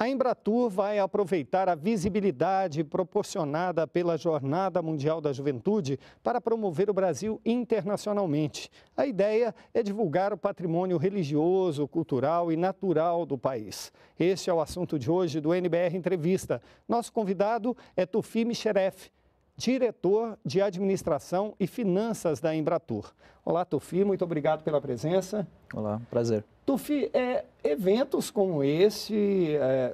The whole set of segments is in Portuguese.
A Embratur vai aproveitar a visibilidade proporcionada pela Jornada Mundial da Juventude para promover o Brasil internacionalmente. A ideia é divulgar o patrimônio religioso, cultural e natural do país. Este é o assunto de hoje do NBR Entrevista. Nosso convidado é Tufi Micheref, diretor de Administração e Finanças da Embratur. Olá, Tufi, muito obrigado pela presença. Olá, prazer. Tufi, é, eventos como esse, é,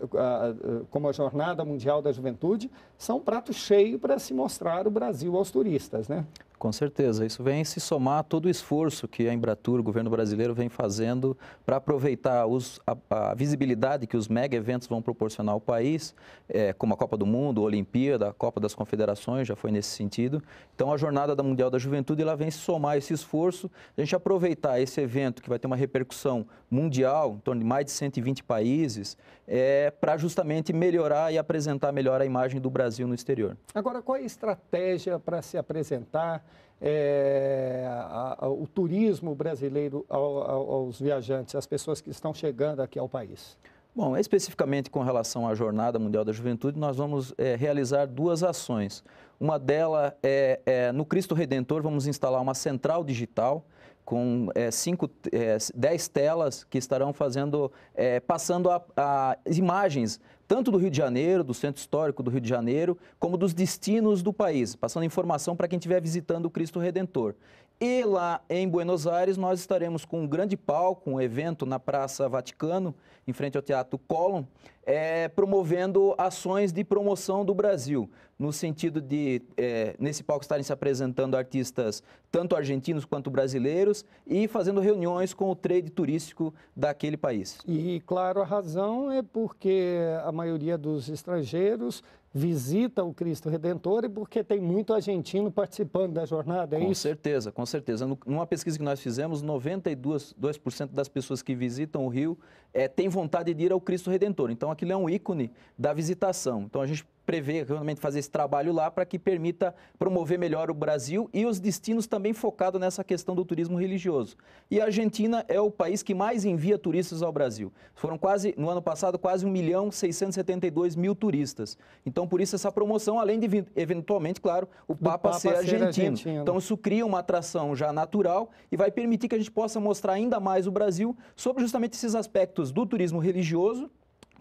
como a Jornada Mundial da Juventude, são prato cheio para se mostrar o Brasil aos turistas, né? Com certeza, isso vem se somar a todo o esforço que a Embratur, o governo brasileiro, vem fazendo para aproveitar os, a, a, visibilidade que os mega eventos vão proporcionar ao país, é, como a Copa do Mundo, a Olimpíada, a Copa das Confederações, já foi nesse sentido. Então, a Jornada da Mundial da Juventude ela vem se somar esse esforço, a gente aproveitar esse evento que vai ter uma repercussão mundial, em torno de mais de 120 países, é, para justamente melhorar e apresentar melhor a imagem do Brasil no exterior. Agora, qual é a estratégia para se apresentar? é, a, a, o turismo brasileiro ao, ao, aos viajantes, às pessoas que estão chegando aqui ao país? Bom, especificamente com relação à Jornada Mundial da Juventude, nós vamos é, realizar duas ações. Uma delas é, é, no Cristo Redentor, vamos instalar uma central digital com é, cinco, é, dez telas que estarão fazendo, é, passando a, a imagens tanto do Rio de Janeiro, do Centro Histórico do Rio de Janeiro, como dos destinos do país, passando informação para quem estiver visitando o Cristo Redentor. E lá em Buenos Aires nós estaremos com um grande palco, um evento na Praça Vaticano, em frente ao Teatro Colum, é, promovendo ações de promoção do Brasil, no sentido de, é, nesse palco, estarem se apresentando artistas tanto argentinos quanto brasileiros e fazendo reuniões com o trade turístico daquele país. E, claro, a razão é porque a maioria dos estrangeiros visita o Cristo Redentor e porque tem muito argentino participando da jornada, é com isso? Com certeza, com certeza. Numa pesquisa que nós fizemos, 92% das pessoas que visitam o Rio é, têm vontade de ir ao Cristo Redentor. Então, aquilo é um ícone da visitação. Então, a gente prevê realmente fazer esse trabalho lá para que permita promover melhor o Brasil e os destinos também focado nessa questão do turismo religioso. E a Argentina é o país que mais envia turistas ao Brasil. Foram quase, no ano passado, quase 1 milhão 672 mil turistas. Então, por isso, essa promoção, além de, eventualmente, claro, o Papa, Papa ser, ser argentino. argentino. Então, isso cria uma atração já natural e vai permitir que a gente possa mostrar ainda mais o Brasil sobre justamente esses aspectos do turismo religioso,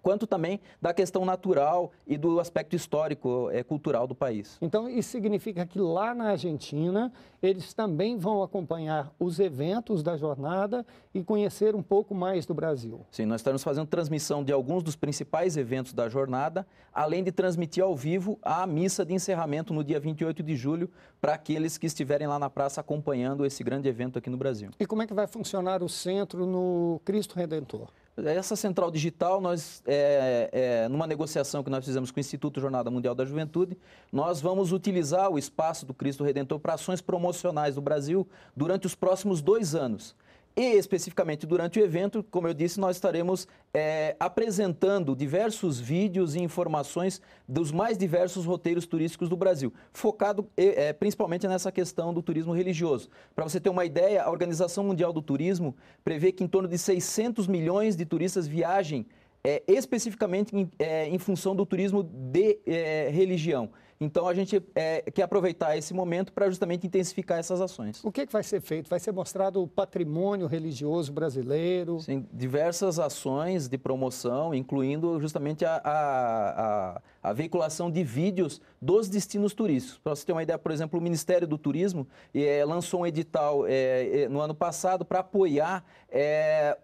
quanto também da questão natural e do aspecto histórico, é, cultural do país. Então, isso significa que lá na Argentina, eles também vão acompanhar os eventos da jornada e conhecer um pouco mais do Brasil. Sim, nós estamos fazendo transmissão de alguns dos principais eventos da jornada, além de transmitir ao vivo a missa de encerramento no dia 28 de julho, para aqueles que estiverem lá na praça acompanhando esse grande evento aqui no Brasil. E como é que vai funcionar o centro no Cristo Redentor? É, essa central digital, nós, é, é, numa negociação que nós fizemos com o Instituto Jornada Mundial da Juventude, nós vamos utilizar o espaço do Cristo Redentor para ações promocionais do Brasil durante os próximos dois anos. E especificamente durante o evento, como eu disse, nós estaremos é, apresentando diversos vídeos e informações dos mais diversos roteiros turísticos do Brasil, focado é, principalmente nessa questão do turismo religioso. Para você ter uma ideia, a Organização Mundial do Turismo prevê que em torno de 600 milhões de turistas viajem é, especificamente em, é, em, função do turismo de é, religião. Então a gente é, quer aproveitar esse momento para justamente intensificar essas ações. O que, é que vai ser feito? Vai ser mostrado o patrimônio religioso brasileiro? Sim, diversas ações de promoção, incluindo justamente a, a, a, a veiculação de vídeos dos destinos turísticos. Para você ter uma ideia, por exemplo, o Ministério do Turismo é, lançou um edital é, no ano passado para apoiar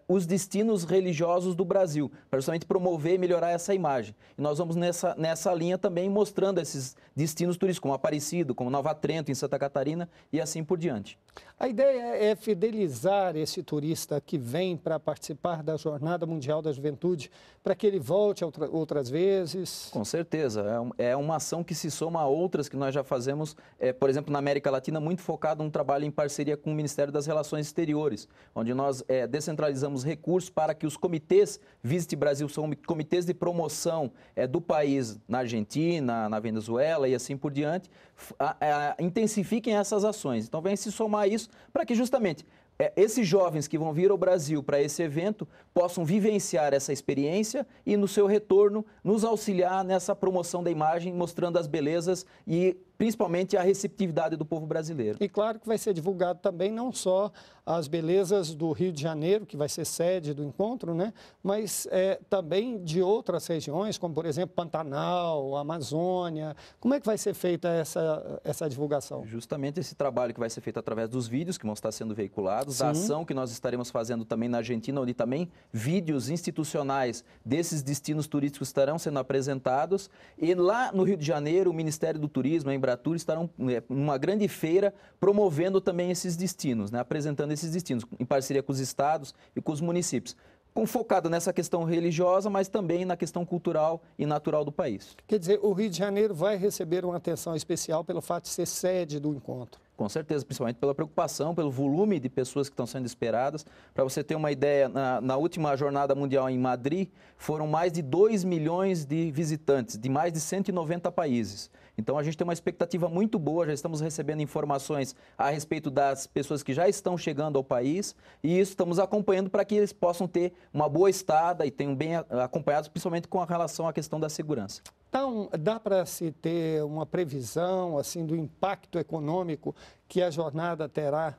os destinos religiosos do Brasil, para justamente promover e melhorar essa imagem. E nós vamos nessa, nessa linha também mostrando esses destinos turísticos, como Aparecido, como Nova Trento, em Santa Catarina e assim por diante. A ideia é fidelizar esse turista que vem para participar da Jornada Mundial da Juventude, para que ele volte outra, outras vezes? Com certeza. É, um, é, uma ação que se soma a outras que nós já fazemos, é, por exemplo, na América Latina, muito focado um trabalho em parceria com o Ministério das Relações Exteriores, onde nós é, descentralizamos recursos para que os comitês Visite Brasil são comitês de promoção é, do país na Argentina, na Venezuela e assim por diante, a, a, intensifiquem essas ações. Então, vem se somar isso, para que justamente é, esses jovens que vão vir ao Brasil para esse evento possam vivenciar essa experiência e, no seu retorno, nos auxiliar nessa promoção da imagem, mostrando as belezas e principalmente a receptividade do povo brasileiro. E claro que vai ser divulgado também não só as belezas do Rio de Janeiro, que vai ser sede do encontro, né? mas é, também de outras regiões, como por exemplo Pantanal, Amazônia. Como é que vai ser feita essa, essa divulgação? Justamente esse trabalho que vai ser feito através dos vídeos que vão estar sendo veiculados, Sim. da ação que nós estaremos fazendo também na Argentina, onde também vídeos institucionais desses destinos turísticos estarão sendo apresentados. E lá no Rio de Janeiro, o Ministério do Turismo, em Brasília, estarão é, numa grande feira promovendo também esses destinos, né? apresentando esses destinos, em parceria com os estados e com os municípios com focado nessa questão religiosa, mas também na questão cultural e natural do país. Quer dizer, o Rio de Janeiro vai receber uma atenção especial pelo fato de ser sede do encontro. Com certeza, principalmente pela preocupação, pelo volume de pessoas que estão sendo esperadas. Para você ter uma ideia, na, na, última jornada mundial em Madrid, foram mais de 2 milhões de visitantes, de mais de 190 países. Então a gente tem uma expectativa muito boa, já estamos recebendo informações a respeito das pessoas que já estão chegando ao país e isso estamos acompanhando para que eles possam ter uma boa estada e tenham bem acompanhados, principalmente com relação à questão da segurança. Então, dá para se ter uma previsão assim do impacto econômico que a jornada terá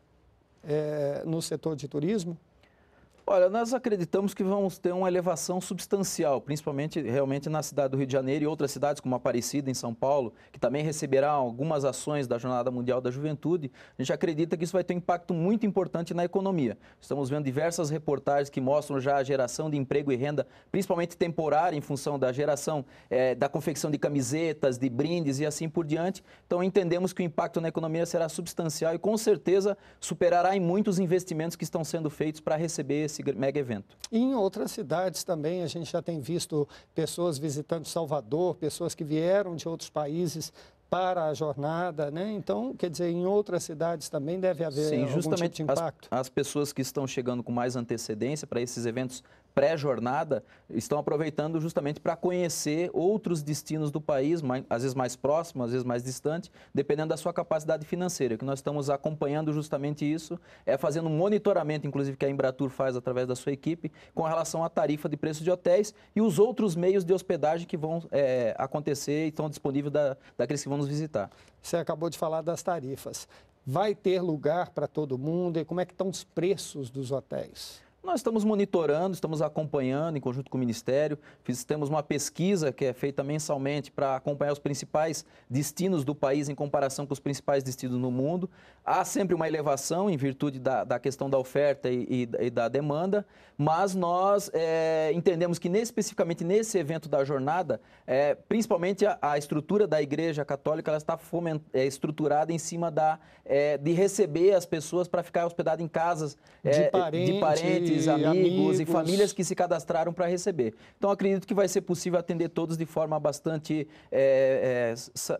é, no setor de turismo? Olha, nós acreditamos que vamos ter uma elevação substancial, principalmente realmente na cidade do Rio de Janeiro e outras cidades, como Aparecida, em São Paulo, que também receberá algumas ações da Jornada Mundial da Juventude. A gente acredita que isso vai ter um impacto muito importante na economia. Estamos vendo diversas reportagens que mostram já a geração de emprego e renda, principalmente temporária, em função da geração é, da confecção de camisetas, de brindes e assim por diante. Então, entendemos que o impacto na economia será substancial e, com certeza, superará em muitos investimentos que estão sendo feitos para receber esse mega evento. em outras cidades também, a gente já tem visto pessoas visitando Salvador, pessoas que vieram de outros países para a jornada, né? Então, quer dizer, em outras cidades também deve haver Sim, tipo justamente tipo de impacto. As, as pessoas que estão chegando com mais antecedência para esses eventos pré-jornada estão aproveitando justamente para conhecer outros destinos do país, mais, às vezes mais próximo, às vezes mais distante, dependendo da sua capacidade financeira. O que nós estamos acompanhando justamente isso, é fazendo um monitoramento, inclusive, que a Embratur faz através da sua equipe, com relação à tarifa de preço de hotéis e os outros meios de hospedagem que vão é, acontecer e estão disponíveis da, daqueles que vão nos visitar. Você acabou de falar das tarifas. Vai ter lugar para todo mundo e como é que estão os preços dos hotéis? Nós estamos monitorando, estamos acompanhando em conjunto com o Ministério. temos uma pesquisa que é feita mensalmente para acompanhar os principais destinos do país em comparação com os principais destinos no mundo. Há sempre uma elevação em virtude da, da questão da oferta e, e, e, da demanda, mas nós é, entendemos que, nesse, especificamente nesse evento da jornada, é, principalmente a, a, estrutura da Igreja Católica ela está foment, é, estruturada em cima da, é, de receber as pessoas para ficar hospedadas em casas de parentes. É, de parentes parentes, amigos, amigos, e famílias que se cadastraram para receber. Então, acredito que vai ser possível atender todos de forma bastante é,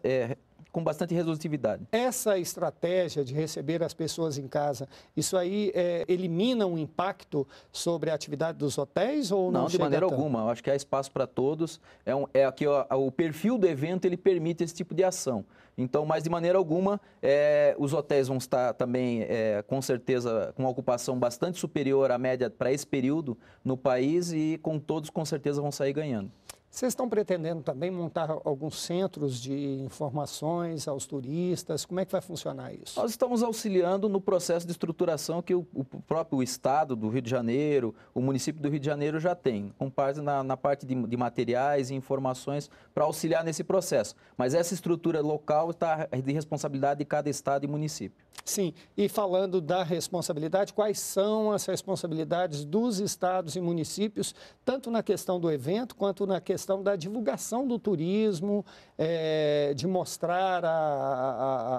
é, com bastante resolutividade. Essa estratégia de receber as pessoas em casa, isso aí é, elimina um impacto sobre a atividade dos hotéis ou não? Não, de maneira tanto? alguma. Eu acho que há é espaço para todos. É, um, é aqui ó, o perfil do evento ele permite esse tipo de ação. Então, mas de maneira alguma, é, os hotéis vão estar também, é, com certeza, com ocupação bastante superior à média para esse período no país e com todos, com certeza, vão sair ganhando. Vocês estão pretendendo também montar alguns centros de informações aos turistas? Como é que vai funcionar isso? Nós estamos auxiliando no processo de estruturação que o, o próprio Estado do Rio de Janeiro, o município do Rio de Janeiro já tem, com base na, na parte de, de, materiais e informações para auxiliar nesse processo. Mas essa estrutura local está de responsabilidade de cada Estado e município. Sim, e falando da responsabilidade, quais são as responsabilidades dos Estados e municípios, tanto na questão do evento quanto na questão questão da divulgação do turismo, é, de mostrar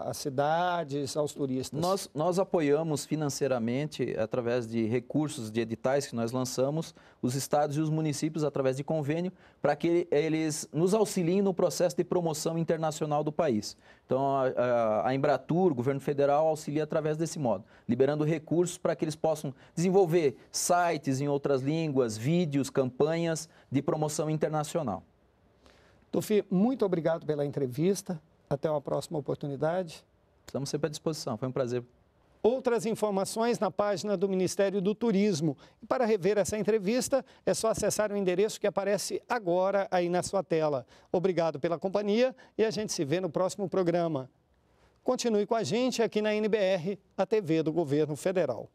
as cidades aos turistas. Nós, nós apoiamos financeiramente, através de recursos de editais que nós lançamos, os estados e os municípios, através de convênio, para que eles nos auxiliem no processo de promoção internacional do país. Então, a, a, Embratur, o governo federal, auxilia através desse modo, liberando recursos para que eles possam desenvolver sites em outras línguas, vídeos, campanhas de promoção internacional. Tufi, muito obrigado pela entrevista. Até uma próxima oportunidade. Estamos sempre à disposição. Foi um prazer Outras informações na página do Ministério do Turismo. E para rever essa entrevista, é só acessar o endereço que aparece agora aí na sua tela. Obrigado pela companhia e a gente se vê no próximo programa. Continue com a gente aqui na NBR, a TV do Governo Federal.